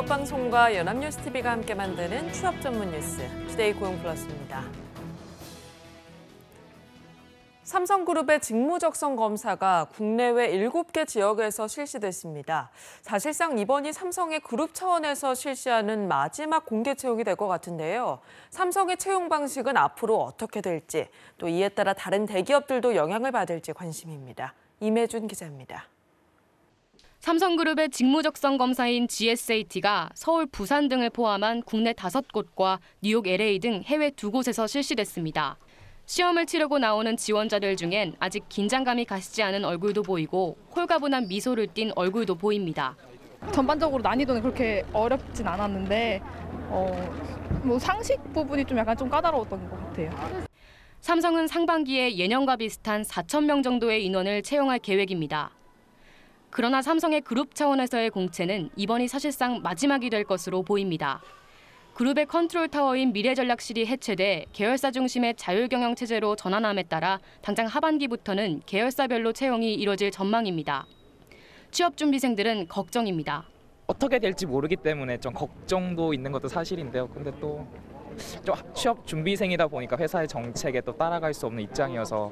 직업방송과 연합뉴스TV가 함께 만드는 취업 전문 뉴스 투데이 고용플러스입니다. 삼성그룹의 직무적성 검사가 국내외 7개 지역에서 실시됐습니다. 사실상 이번이 삼성의 그룹 차원에서 실시하는 마지막 공개 채용이 될 것 같은데요. 삼성의 채용 방식은 앞으로 어떻게 될지, 또 이에 따라 다른 대기업들도 영향을 받을지 관심입니다. 임혜준 기자입니다. 삼성그룹의 직무적성 검사인 GSAT가 서울, 부산 등을 포함한 국내 다섯 곳과 뉴욕 LA 등 해외 두 곳에서 실시됐습니다. 시험을 치르고 나오는 지원자들 중엔 아직 긴장감이 가시지 않은 얼굴도 보이고 홀가분한 미소를 띤 얼굴도 보입니다. 전반적으로 난이도는 그렇게 어렵진 않았는데 어, 뭐 상식 부분이 좀 약간 좀 까다로웠던 것 같아요. 삼성은 상반기에 예년과 비슷한 4천 명 정도의 인원을 채용할 계획입니다. 그러나 삼성의 그룹 차원에서의 공채는 이번이 사실상 마지막이 될 것으로 보입니다. 그룹의 컨트롤 타워인 미래전략실이 해체돼 계열사 중심의 자율경영 체제로 전환함에 따라 당장 하반기부터는 계열사별로 채용이 이뤄질 전망입니다. 취업 준비생들은 걱정입니다. 어떻게 될지 모르기 때문에 좀 걱정도 있는 것도 사실인데요. 근데 또 취업 준비생이다 보니까 회사의 정책에 또 따라갈 수 없는 입장이어서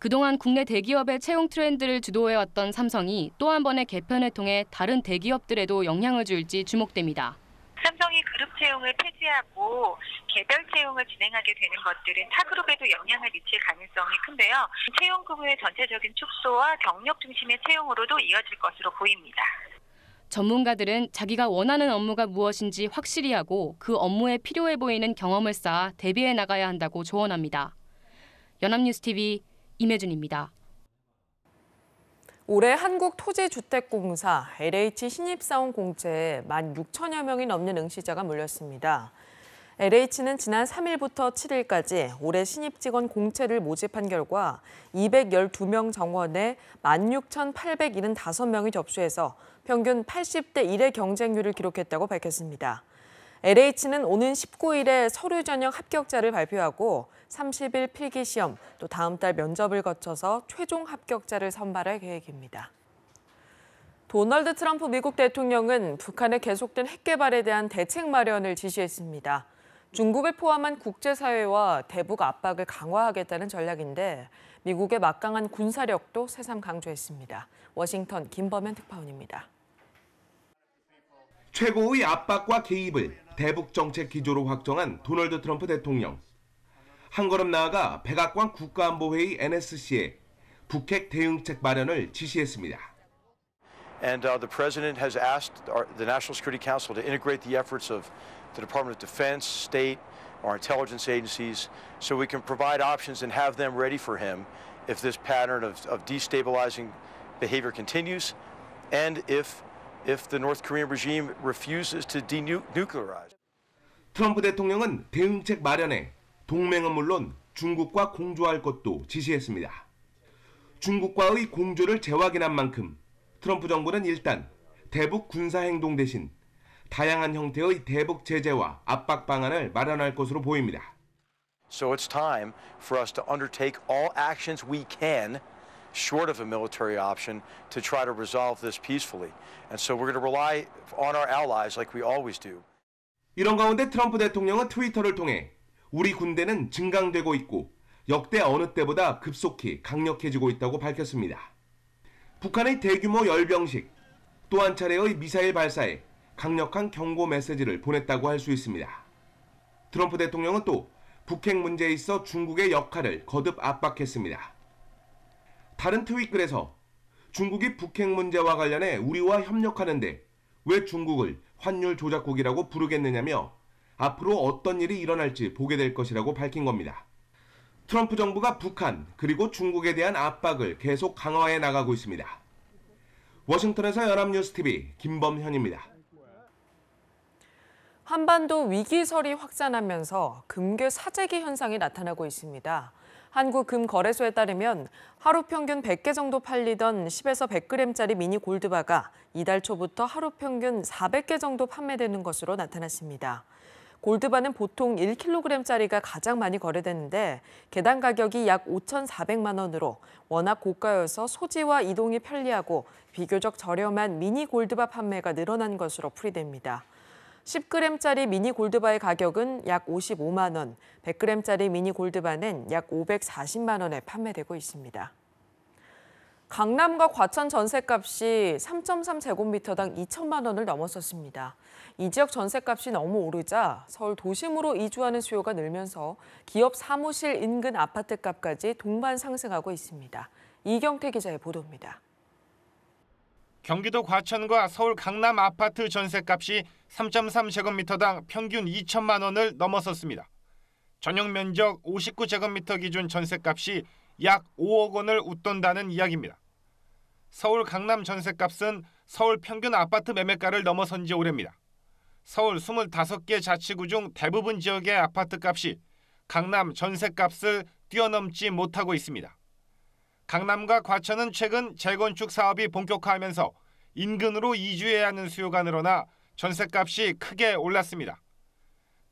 그동안 국내 대기업의 채용 트렌드를 주도해왔던 삼성이 또 한 번의 개편을 통해 다른 대기업들에도 영향을 줄지 주목됩니다. 삼성이 그룹 채용을 폐지하고 개별 채용을 진행하게 되는 것들은 타그룹에도 영향을 미칠 가능성이 큰데요. 채용 규모의 전체적인 축소와 경력 중심의 채용으로도 이어질 것으로 보입니다. 전문가들은 자기가 원하는 업무가 무엇인지 확실히 하고 그 업무에 필요해 보이는 경험을 쌓아 대비해 나가야 한다고 조언합니다. 연합뉴스TV 임혜준입니다. 올해 한국토지주택공사 LH 신입사원 공채에 1만 6천여 명이 넘는 응시자가 몰렸습니다. LH는 지난 3일부터 7일까지 올해 신입 직원 공채를 모집한 결과 212명 정원에 16,875명이 접수해서 평균 80대 1의 경쟁률을 기록했다고 밝혔습니다. LH는 오는 19일에 서류 전형 합격자를 발표하고 30일 필기 시험, 또 다음 달 면접을 거쳐서 최종 합격자를 선발할 계획입니다. 도널드 트럼프 미국 대통령은 북한의 계속된 핵 개발에 대한 대책 마련을 지시했습니다. 중국을 포함한 국제사회와 대북 압박을 강화하겠다는 전략인데 미국의 막강한 군사력도 새삼 강조했습니다. 워싱턴 김범현 특파원입니다. 최고의 압박과 개입을 대북 정책 기조로 확정한 도널드 트럼프 대통령. 한 걸음 나아가 백악관 국가안보회의 NSC에 북핵 대응책 마련을 지시했습니다. And uh, the president has asked our, the National Security Council to integrate the efforts of the Department of Defense, state, our intelligence agencies, so we can provide options and have them ready for him if this pattern of, of destabilizing behavior continues and if if the North Korean regime refuses to denuclearize. 트럼프 대통령은 대응책 마련에 동맹은 물론 중국과 공조할 것도 지시했습니다. 중국과의 공조를 재확인한 만큼 트럼프 정부는 일단 대북 군사 행동 대신 다양한 형태의 대북 제재와 압박 방안을 마련할 것으로 보입니다. So it's time for us to undertake all actions we can short of a military option to try to resolve this peacefully. And so we're going to rely on our allies like we always do. 이런 가운데 트럼프 대통령은 트위터를 통해 우리 군대는 증강되고 있고 역대 어느 때보다 급속히 강력해지고 있다고 밝혔습니다. 북한의 대규모 열병식 또한 차례의 미사일 발사에 강력한 경고 메시지를 보냈다고 할 수 있습니다. 트럼프 대통령은 또 북핵 문제에 있어 중국의 역할을 거듭 압박했습니다. 다른 트윗 글에서 중국이 북핵 문제와 관련해 우리와 협력하는데 왜 중국을 환율 조작국이라고 부르겠느냐며 앞으로 어떤 일이 일어날지 보게 될 것이라고 밝힌 겁니다. 트럼프 정부가 북한 그리고 중국에 대한 압박을 계속 강화해 나가고 있습니다. 워싱턴에서 연합뉴스TV 김범현입니다. 한반도 위기설이 확산하면서 금괴 사재기 현상이 나타나고 있습니다. 한국금거래소에 따르면 하루 평균 100개 정도 팔리던 10에서 100g짜리 미니 골드바가 이달 초부터 하루 평균 400개 정도 판매되는 것으로 나타났습니다. 골드바는 보통 1kg짜리가 가장 많이 거래되는데 개당 가격이 약 5,400만 원으로 워낙 고가여서 소지와 이동이 편리하고 비교적 저렴한 미니 골드바 판매가 늘어난 것으로 풀이됩니다. 10g짜리 미니 골드바의 가격은 약 55만 원, 100g짜리 미니 골드바는 약 540만 원에 판매되고 있습니다. 강남과 과천 전세값이 3.3제곱미터당 2천만 원을 넘었었습니다. 이 지역 전세값이 너무 오르자 서울 도심으로 이주하는 수요가 늘면서 기업 사무실 인근 아파트값까지 동반 상승하고 있습니다. 이경태 기자의 보도입니다. 경기도 과천과 서울 강남 아파트 전셋값이 3.3제곱미터당 평균 2천만 원을 넘어섰습니다. 전용 면적 59제곱미터 기준 전셋값이약 5억 원을 웃돈다는 이야기입니다. 서울 강남 전셋값은 서울 평균 아파트 매매가를 넘어선 지 오래입니다. 서울 25개 자치구 중 대부분 지역의 아파트 값이 강남 전셋값을 뛰어넘지 못하고 있습니다. 강남과 과천은 최근 재건축 사업이 본격화하면서 인근으로 이주해야 하는 수요가 늘어나 전셋값이 크게 올랐습니다.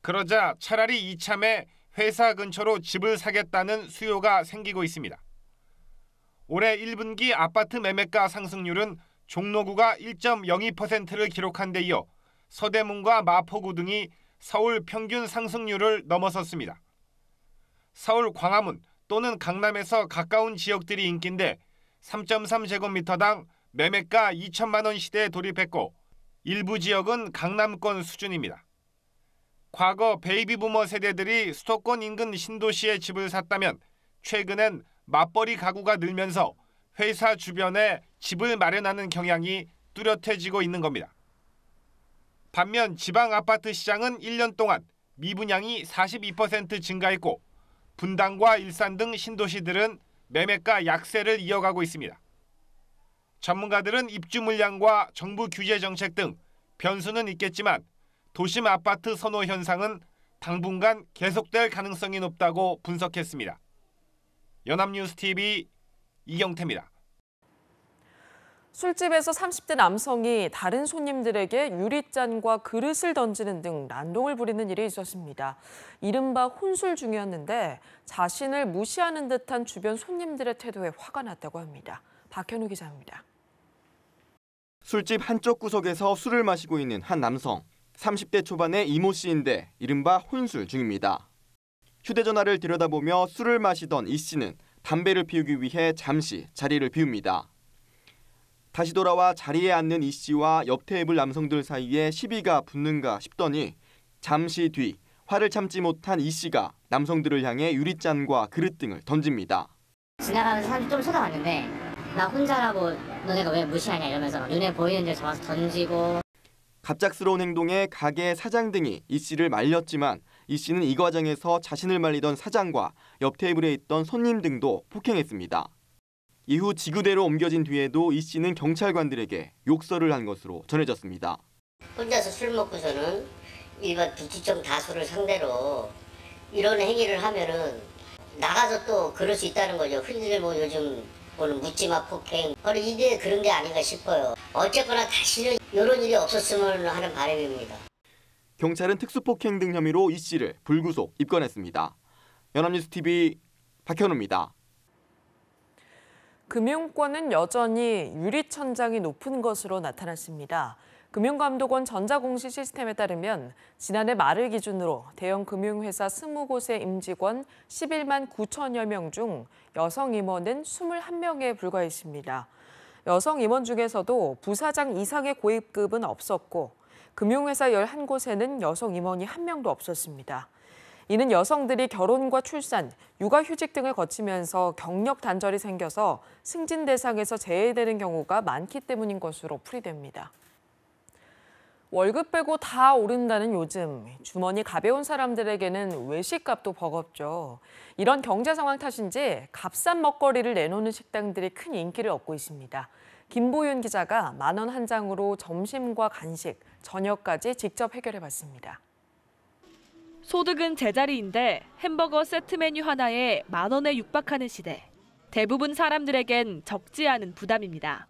그러자 차라리 이참에 회사 근처로 집을 사겠다는 수요가 생기고 있습니다. 올해 1분기 아파트 매매가 상승률은 종로구가 1.02%를 기록한 데 이어 서대문과 마포구 등이 서울 평균 상승률을 넘어섰습니다. 서울 광화문, 또는 강남에서 가까운 지역들이 인기인데 3.3제곱미터당 매매가 2천만 원 시대에 돌입했고 일부 지역은 강남권 수준입니다. 과거 베이비부머 세대들이 수도권 인근 신도시에 집을 샀다면 최근엔 맞벌이 가구가 늘면서 회사 주변에 집을 마련하는 경향이 뚜렷해지고 있는 겁니다. 반면 지방 아파트 시장은 1년 동안 미분양이 42% 증가했고 분당과 일산 등 신도시들은 매매가 약세를 이어가고 있습니다. 전문가들은 입주 물량과 정부 규제 정책 등 변수는 있겠지만 도심 아파트 선호 현상은 당분간 계속될 가능성이 높다고 분석했습니다. 연합뉴스TV 이경태입니다. 술집에서 30대 남성이 다른 손님들에게 유리잔과 그릇을 던지는 등 난동을 부리는 일이 있었습니다. 이른바 혼술 중이었는데 자신을 무시하는 듯한 주변 손님들의 태도에 화가 났다고 합니다. 박현우 기자입니다. 술집 한쪽 구석에서 술을 마시고 있는 한 남성. 30대 초반의 이모 씨인데 이른바 혼술 중입니다. 휴대전화를 들여다보며 술을 마시던 이 씨는 담배를 피우기 위해 잠시 자리를 비웁니다. 다시 돌아와 자리에 앉는 이 씨와 옆 테이블 남성들 사이에 시비가 붙는가 싶더니 잠시 뒤 화를 참지 못한 이 씨가 남성들을 향해 유리잔과 그릇 등을 던집니다. 지나가는 사람좀 쳐다봤는데 나 혼자라고 너네가 왜 무시하냐 이러면서 눈에 보이는 데 잡아서 던지고 갑작스러운 행동에 가게 사장 등이 이 씨를 말렸지만 이 씨는 이 과정에서 자신을 말리던 사장과 옆 테이블에 있던 손님 등도 폭행했습니다. 이후 지구대로 옮겨진 뒤에도 이 씨는 경찰관들에게 욕설을 한 것으로 전해졌습니다. 혼자서 술 먹고서는 일반 불특정 다수를 상대로 이런 행위를 하면은 나가서 또 그럴 수 있다는 거죠. 흔히들 뭐 요즘 보는 묻지마 폭행. 바로 이게 그런 게 아닌가 싶어요. 어쨌거나 다시는 이런 일이 없었으면 하는 바람입니다. 경찰은 특수폭행 등 혐의로 이 씨를 불구속 입건했습니다. 연합뉴스 TV 박현우입니다. 금융권은 여전히 유리천장이 높은 것으로 나타났습니다. 금융감독원 전자공시 시스템에 따르면 지난해 말을 기준으로 대형 금융회사 20곳의 임직원 11만 9천여 명 중 여성 임원은 21명에 불과했습니다. 여성 임원 중에서도 부사장 이상의 고위급은 없었고 금융회사 11곳에는 여성 임원이 1명도 없었습니다. 이는 여성들이 결혼과 출산, 육아휴직 등을 거치면서 경력 단절이 생겨서 승진 대상에서 제외되는 경우가 많기 때문인 것으로 풀이됩니다. 월급 빼고 다 오른다는 요즘 주머니 가벼운 사람들에게는 외식값도 버겁죠. 이런 경제 상황 탓인지 값싼 먹거리를 내놓는 식당들이 큰 인기를 얻고 있습니다. 김보윤 기자가 만 원 한 장으로 점심과 간식, 저녁까지 직접 해결해봤습니다. 소득은 제자리인데 햄버거 세트 메뉴 하나에 만 원에 육박하는 시대. 대부분 사람들에겐 적지 않은 부담입니다.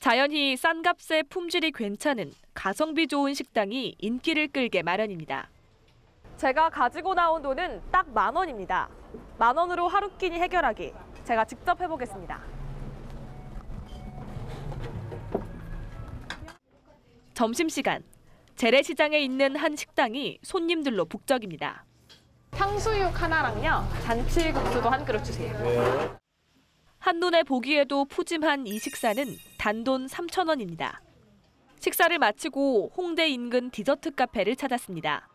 자연히 싼 값에 품질이 괜찮은 가성비 좋은 식당이 인기를 끌게 마련입니다. 제가 가지고 나온 돈은 딱 만 원입니다. 만 원으로 하루 끼니 해결하기. 제가 직접 해보겠습니다. 점심시간 재래시장에 있는 한 식당이 손님들로 북적입니다. 탕수육 하나랑요. 잔치국수도 한 그릇 주세요. 네. 한눈에 보기에도 푸짐한 이 식사는 단돈 3천 원입니다. 식사를 마치고 홍대 인근 디저트 카페를 찾았습니다.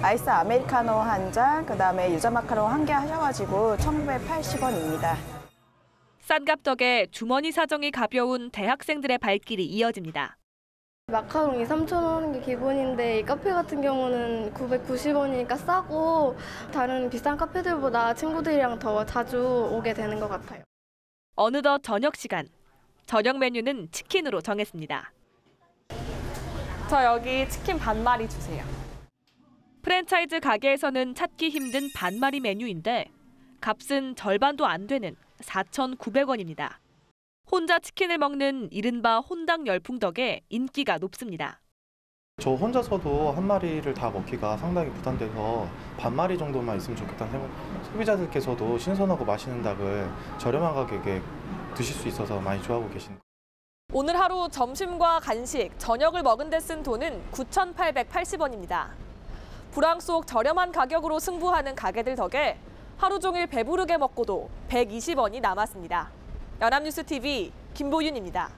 아이스 아메리카노 한 잔, 그다음에 유자 마카롱 한 개 하셔가지고 1,980원입니다. 싼값 덕에 주머니 사정이 가벼운 대학생들의 발길이 이어집니다. 마카롱이 3,000원인 게 기본인데 이 카페 같은 경우는 990원이니까 싸고 다른 비싼 카페들보다 친구들이랑 더 자주 오게 되는 것 같아요. 어느덧 저녁 시간. 저녁 메뉴는 치킨으로 정했습니다. 저 여기 치킨 반마리 주세요. 프랜차이즈 가게에서는 찾기 힘든 반마리 메뉴인데 값은 절반도 안 되는 4,900원입니다. 혼자 치킨을 먹는 이른바 혼당 열풍 덕에 인기가 높습니다. 저 혼자서도 한 마리를 다 먹기가 상당히 부담돼서 반마리 정도만 있으면 좋겠다는 생각. 소비자들께서도 신선하고 맛있는 닭을 저렴한 가격에 드실 수 있어서 많이 좋아하고 계십 오늘 하루 점심과 간식, 저녁을 먹은 데 쓴 돈은 9,880원입니다. 불황 속 저렴한 가격으로 승부하는 가게들 덕에 하루 종일 배부르게 먹고도 120원이 남았습니다. 연합뉴스TV 김보윤입니다.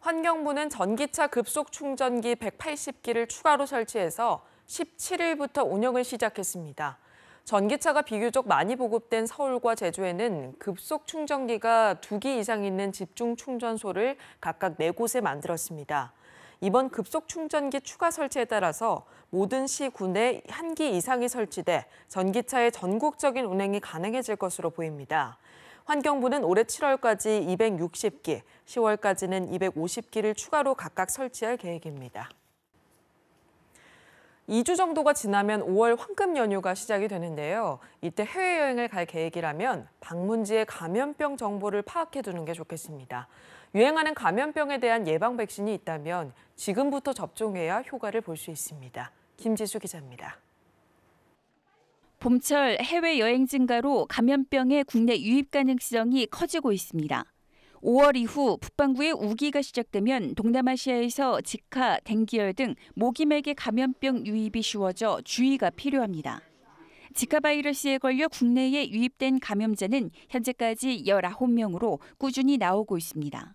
환경부는 전기차 급속 충전기 180기를 추가로 설치해서 17일부터 운영을 시작했습니다. 전기차가 비교적 많이 보급된 서울과 제주에는 급속 충전기가 2기 이상 있는 집중 충전소를 각각 4곳에 만들었습니다. 이번 급속 충전기 추가 설치에 따라서 모든 시, 군에 1기 이상이 설치돼 전기차의 전국적인 운행이 가능해질 것으로 보입니다. 환경부는 올해 7월까지 260기, 10월까지는 250기를 추가로 각각 설치할 계획입니다. 2주 정도가 지나면 5월 황금 연휴가 시작이 되는데요. 이때 해외여행을 갈 계획이라면 방문지에 감염병 정보를 파악해 두는 게 좋겠습니다. 유행하는 감염병에 대한 예방 백신이 있다면 지금부터 접종해야 효과를 볼 수 있습니다. 김지수 기자입니다. 봄철 해외 여행 증가로 감염병의 국내 유입 가능성이 커지고 있습니다. 5월 이후 북반구의 우기가 시작되면 동남아시아에서 직하, 댕기열 등 모기맥의 감염병 유입이 쉬워져 주의가 필요합니다. 지카 바이러스에 걸려 국내에 유입된 감염자는 현재까지 19명으로 꾸준히 나오고 있습니다.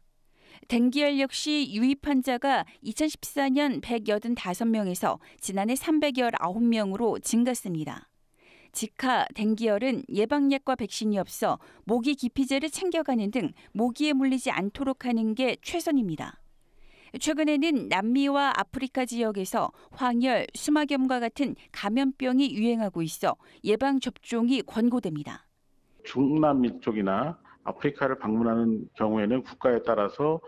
댕기열 역시 유입 환자가 2014년 185명에서 지난해 319명으로 증가했습니다. 직하 댕기열은 예방약과 백신이 없어 모기 기피제를 챙겨가는 등 모기에 물리지 않도록 하는 게 최선입니다. 최근에는 남미와 아프리카 지역에서 황열, 수막염과 같은 감염병이 유행하고 있어 예방 접종이 권고됩니다. 중남미 쪽이나 아프리카를 방문하는 경우에는 국가에 따라서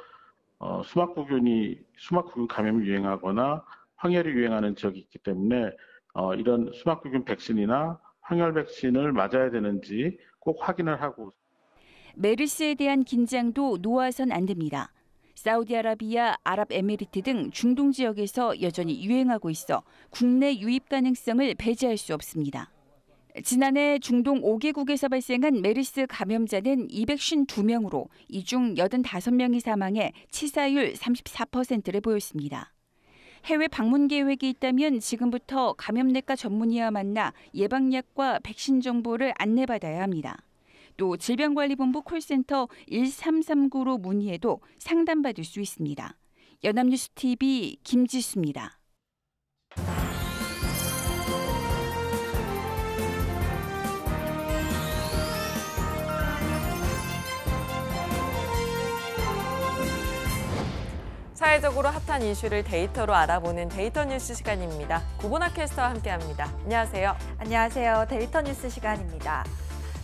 어, 수막구균이 수막구균 감염이 유행하거나 황열이 유행하는 지역이 있기 때문에 어, 이런 수막구균 백신이나 항열 백신을 맞아야 되는지 꼭 확인을 하고 메르스에 대한 긴장도 놓아선 안 됩니다. 사우디아라비아, 아랍에미리트 등 중동 지역에서 여전히 유행하고 있어 국내 유입 가능성을 배제할 수 없습니다. 지난해 중동 5개국에서 발생한 메르스 감염자는 252명으로 이 중 85명이 사망해 치사율 34%를 보였습니다. 해외 방문 계획이 있다면 지금부터 감염내과 전문의와 만나 예방약과 백신 정보를 안내받아야 합니다. 또 질병관리본부 콜센터 1339로 문의해도 상담받을 수 있습니다. 연합뉴스 TV 김지수입니다. 사회적으로 핫한 이슈를 데이터로 알아보는 데이터 뉴스 시간입니다. 구보나 캐스터와 함께합니다. 안녕하세요. 안녕하세요. 데이터 뉴스 시간입니다.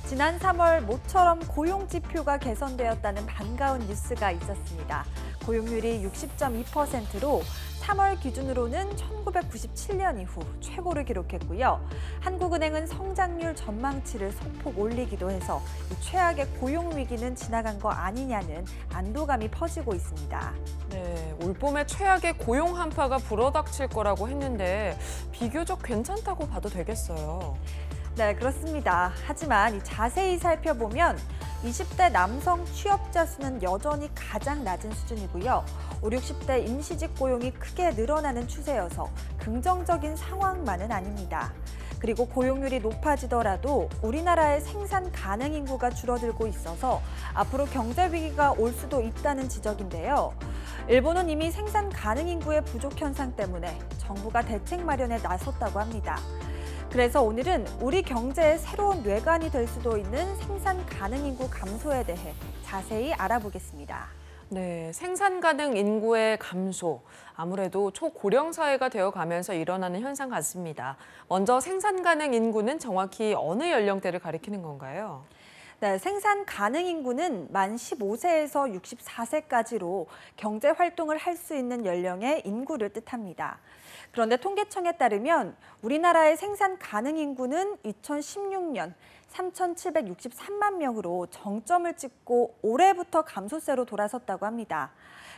지난 3월 모처럼 고용 지표가 개선되었다는 반가운 뉴스가 있었습니다. 고용률이 60.2%로 3월 기준으로는 1997년 이후 최고를 기록했고요. 한국은행은 성장률 전망치를 소폭 올리기도 해서 최악의 고용 위기는 지나간 거 아니냐는 안도감이 퍼지고 있습니다. 네, 올봄에 최악의 고용 한파가 불어닥칠 거라고 했는데 비교적 괜찮다고 봐도 되겠어요. 네, 그렇습니다. 하지만 자세히 살펴보면 20대 남성 취업자 수는 여전히 가장 낮은 수준이고요. 5, 60대 임시직 고용이 크게 늘어나는 추세여서 긍정적인 상황만은 아닙니다. 그리고 고용률이 높아지더라도 우리나라의 생산 가능 인구가 줄어들고 있어서 앞으로 경제 위기가 올 수도 있다는 지적인데요. 일본은 이미 생산 가능 인구의 부족 현상 때문에 정부가 대책 마련에 나섰다고 합니다. 그래서 오늘은 우리 경제의 새로운 뇌관이 될 수도 있는 생산 가능 인구 감소에 대해 자세히 알아보겠습니다. 네, 생산 가능 인구의 감소. 아무래도 초고령 사회가 되어 가면서 일어나는 현상 같습니다. 먼저 생산 가능 인구는 정확히 어느 연령대를 가리키는 건가요? 네, 생산 가능 인구는 만 15세에서 64세까지로 경제 활동을 할 수 있는 연령의 인구를 뜻합니다. 그런데 통계청에 따르면 우리나라의 생산 가능 인구는 2016년 3,763만 명으로 정점을 찍고 올해부터 감소세로 돌아섰다고 합니다.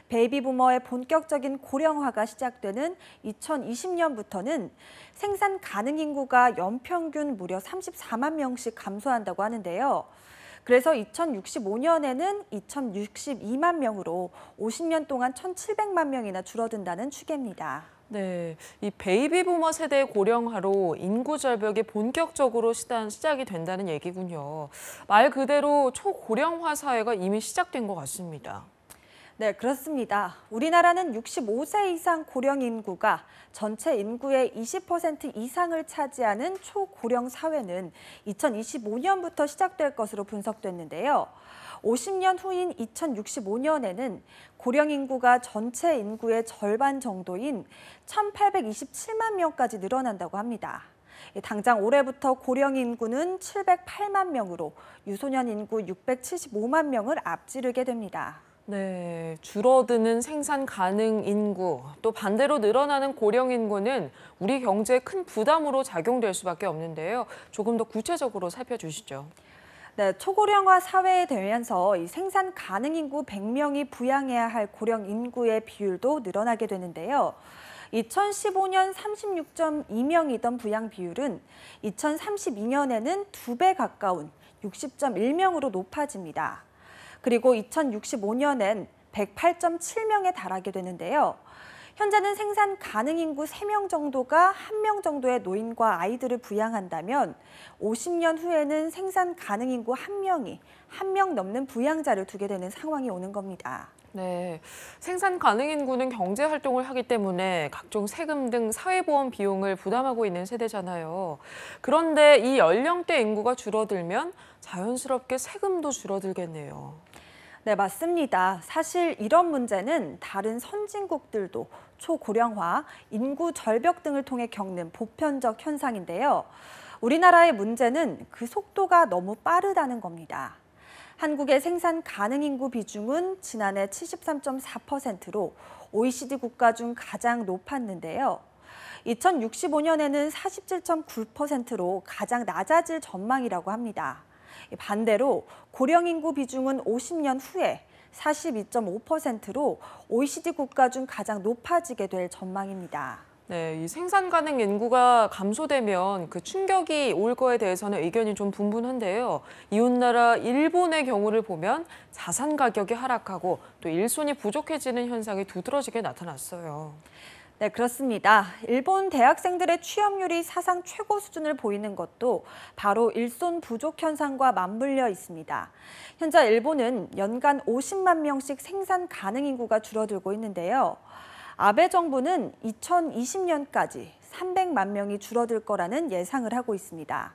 베이비부머의 본격적인 고령화가 시작되는 2020년부터는 생산 가능 인구가 연평균 무려 34만 명씩 감소한다고 하는데요. 그래서 2065년에는 2062만 명으로 50년 동안 1,700만 명이나 줄어든다는 추계입니다. 네, 이 베이비부머 세대의 고령화로 인구 절벽이 본격적으로 시단 시작이 된다는 얘기군요. 말 그대로 초고령화 사회가 이미 시작된 것 같습니다. 네, 그렇습니다. 우리나라는 65세 이상 고령 인구가 전체 인구의 20% 이상을 차지하는 초고령 사회는 2025년부터 시작될 것으로 분석됐는데요. 50년 후인 2065년에는 고령 인구가 전체 인구의 절반 정도인 1827만 명까지 늘어난다고 합니다. 예, 당장 올해부터 고령 인구는 708만 명으로 유소년 인구 675만 명을 앞지르게 됩니다. 네, 줄어드는 생산 가능 인구, 또 반대로 늘어나는 고령 인구는 우리 경제에 큰 부담으로 작용될 수밖에 없는데요. 조금 더 구체적으로 살펴주시죠. 네, 초고령화 사회에 되면서 이 생산 가능 인구 100명이 부양해야 할 고령 인구의 비율도 늘어나게 되는데요. 2015년 36.2명이던 부양 비율은 2032년에는 두 배 가까운 60.1명으로 높아집니다. 그리고 2065년엔 108.7명에 달하게 되는데요. 현재는 생산 가능 인구 3명 정도가 1명 정도의 노인과 아이들을 부양한다면 50년 후에는 생산 가능 인구 1명이 1명 넘는 부양자를 두게 되는 상황이 오는 겁니다. 네, 생산 가능 인구는 경제 활동을 하기 때문에 각종 세금 등 사회보험 비용을 부담하고 있는 세대잖아요. 그런데 이 연령대 인구가 줄어들면 자연스럽게 세금도 줄어들겠네요. 네, 맞습니다. 사실 이런 문제는 다른 선진국들도 초고령화, 인구 절벽 등을 통해 겪는 보편적 현상인데요. 우리나라의 문제는 그 속도가 너무 빠르다는 겁니다. 한국의 생산 가능 인구 비중은 지난해 73.4%로 OECD 국가 중 가장 높았는데요. 2065년에는 47.9%로 가장 낮아질 전망이라고 합니다. 반대로 고령 인구 비중은 50년 후에 42.5%로 OECD 국가 중 가장 높아지게 될 전망입니다. 네, 이 생산 가능 인구가 감소되면 그 충격이 올 거에 대해서는 의견이 좀 분분한데요. 이웃나라 일본의 경우를 보면 자산 가격이 하락하고 또 일손이 부족해지는 현상이 두드러지게 나타났어요. 네, 그렇습니다. 일본 대학생들의 취업률이 사상 최고 수준을 보이는 것도 바로 일손 부족 현상과 맞물려 있습니다. 현재 일본은 연간 50만 명씩 생산 가능 인구가 줄어들고 있는데요. 아베 정부는 2020년까지 300만 명이 줄어들 거라는 예상을 하고 있습니다.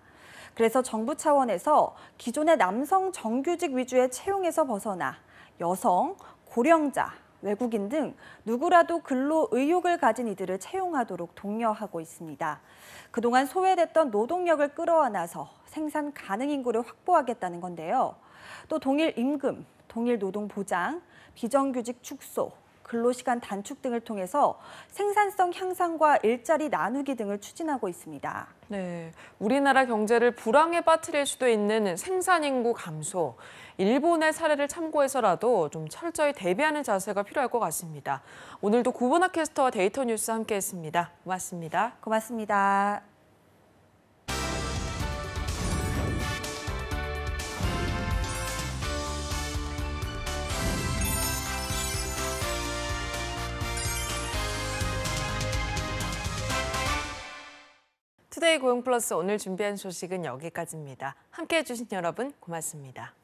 그래서 정부 차원에서 기존의 남성 정규직 위주의 채용에서 벗어나 여성, 고령자, 외국인 등 누구라도 근로 의욕을 가진 이들을 채용하도록 독려하고 있습니다. 그동안 소외됐던 노동력을 끌어안아서 생산 가능 인구를 확보하겠다는 건데요. 또 동일 임금, 동일 노동 보장, 비정규직 축소, 근로시간 단축 등을 통해서 생산성 향상과 일자리 나누기 등을 추진하고 있습니다. 네, 우리나라 경제를 불황에 빠뜨릴 수도 있는 생산인구 감소, 일본의 사례를 참고해서라도 좀 철저히 대비하는 자세가 필요할 것 같습니다. 오늘도 구보나 캐스터와 데이터 뉴스 함께했습니다. 고맙습니다. 고맙습니다. 투데이 고용 플러스 오늘 준비한 소식은 여기까지입니다. 함께해 주신 여러분 고맙습니다.